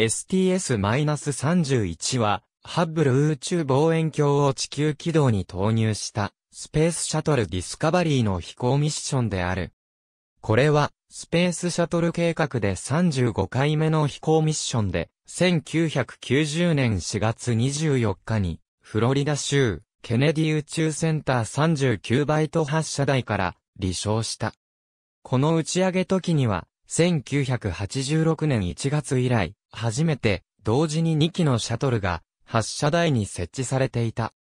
STS-31 は、ハッブル宇宙望遠鏡を地球軌道に投入したスペースシャトルディスカバリーの飛行ミッションである。これはスペースシャトル計画で35回目の飛行ミッションで1990年4月24日にフロリダ州ケネディ宇宙センター39バイト発射台から離礁した。この打ち上げ時には1986年1月以来初めて、同時に2機のシャトルが発射台に設置されていた。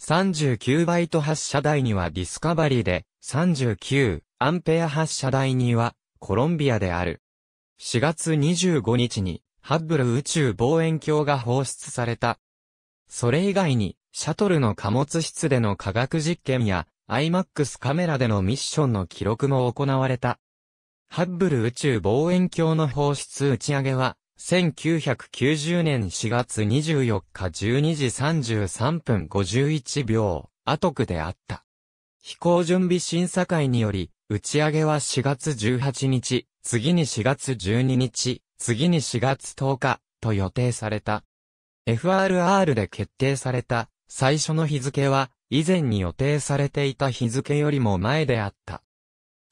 39バイト発射台にはディスカバリーで、39アンペア発射台にはコロンビアである。4月25日にハッブル宇宙望遠鏡が放出された。それ以外に、シャトルの貨物室での科学実験や IMAX カメラでのミッションの記録も行われた。ハッブル宇宙望遠鏡の放出打ち上げは、1990年4月24日12時33分51秒、アトクであった。飛行準備審査会により、打ち上げは4月18日、次に4月12日、次に4月10日、と予定された。FRR で決定された、最初の日付は、以前に予定されていた日付よりも前であった。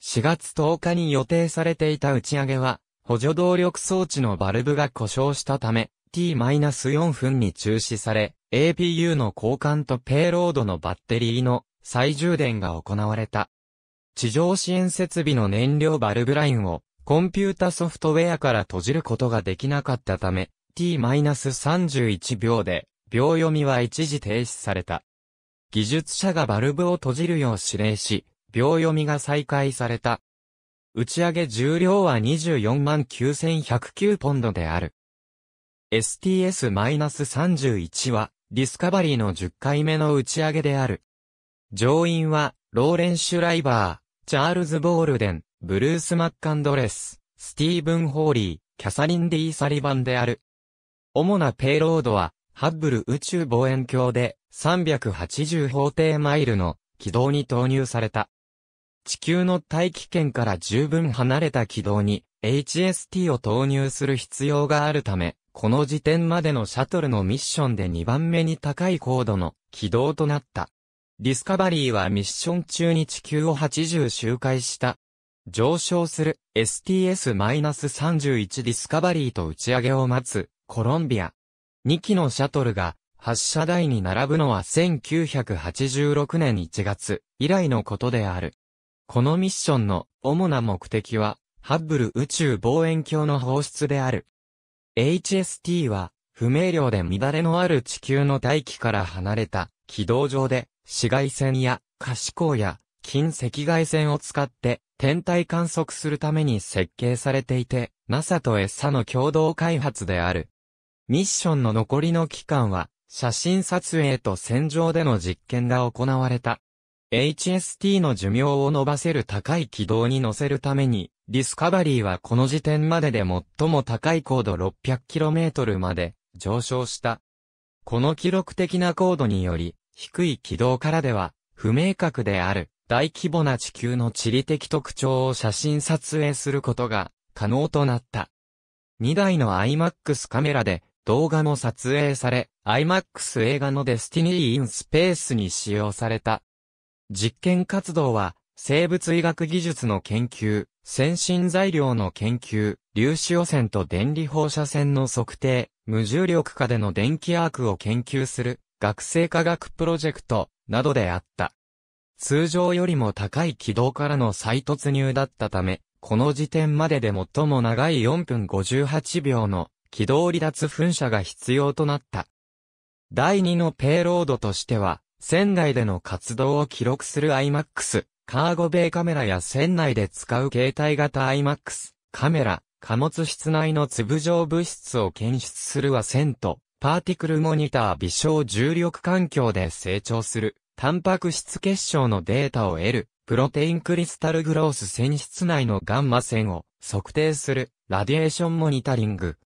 4月10日に予定されていた打ち上げは、補助動力装置のバルブが故障したため、t-4 分に中止され、APU の交換とペイロードのバッテリーの再充電が行われた。地上支援設備の燃料バルブラインをコンピュータソフトウェアから閉じることができなかったため、t-31 秒で秒読みは一時停止された。技術者がバルブを閉じるよう指令し、秒読みが再開された。打ち上げ重量は24万9109ポンドである。STS-31 は、ディスカバリーの10回目の打ち上げである。乗員は、ローレン・シュライバー、チャールズ・ボールデン、ブルース・マッカンドレス、スティーブン・ホーリー、キャサリン・ディー・サリバンである。主なペイロードは、ハッブル宇宙望遠鏡で380法定マイルの軌道に投入された。地球の大気圏から十分離れた軌道に HST を投入する必要があるため、この時点までのシャトルのミッションで2番目に高い高度の軌道となった。ディスカバリーはミッション中に地球を80周回した。上昇する STS-31 ディスカバリーと打ち上げを待つコロンビア。2機のシャトルが発射台に並ぶのは1986年1月以来のことである。このミッションの主な目的は、ハッブル宇宙望遠鏡の放出である。HST は、不明瞭で乱れのある地球の大気から離れた軌道上で、紫外線や可視光や近赤外線を使って天体観測するために設計されていて、NASA と ESA の共同開発である。ミッションの残りの期間は、写真撮影と戦場での実験が行われた。HST の寿命を伸ばせる高い軌道に乗せるために、ディスカバリーはこの時点までで最も高い高度 600km まで上昇した。この記録的な高度により、低い軌道からでは、不明確である大規模な地球の地理的特徴を写真撮影することが可能となった。2台の IMAX カメラで動画も撮影され、IMAX 映画のデスティニー・イン・スペースに使用された。実験活動は、生物医学技術の研究、先進材料の研究、粒子汚染と電離放射線の測定、無重力下での電気アークを研究する学生科学プロジェクトなどであった。通常よりも高い軌道からの再突入だったため、この時点までで最も長い4分58秒の軌道離脱噴射が必要となった。第2のペイロードとしては、船内での活動を記録する IMAX、カーゴベイカメラや船内で使う携帯型 IMAX、カメラ、貨物室内の粒状物質を検出するは線と、パーティクルモニター微小重力環境で成長する、タンパク質結晶のデータを得る、プロテインクリスタルグロース線室内のガンマ線を測定する、ラディエーションモニタリング、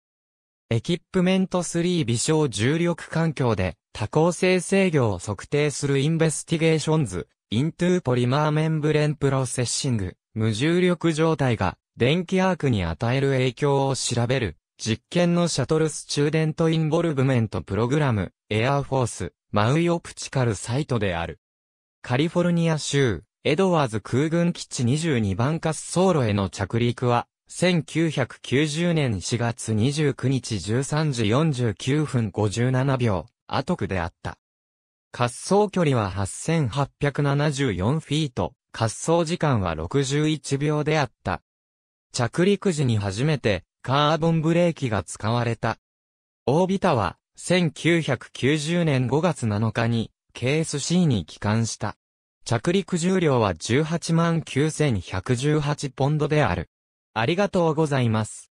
エキップメント3微小重力環境で多項性制御を測定するインベスティゲーションズ、イントゥーポリマーメンブレンプロセッシング、無重力状態が電気アークに与える影響を調べる、実験のシャトルスチューデントインボルブメントプログラム、エアフォース、マウイオプチカルサイトである。カリフォルニア州、エドワーズ空軍基地22番滑走路への着陸は、1990年4月29日13時49分57秒、アトクであった。滑走距離は8874フィート、滑走時間は61秒であった。着陸時に初めてカーボンブレーキが使われた。オービタは1990年5月7日に KSC に帰還した。着陸重量は189118ポンドである。ありがとうございます。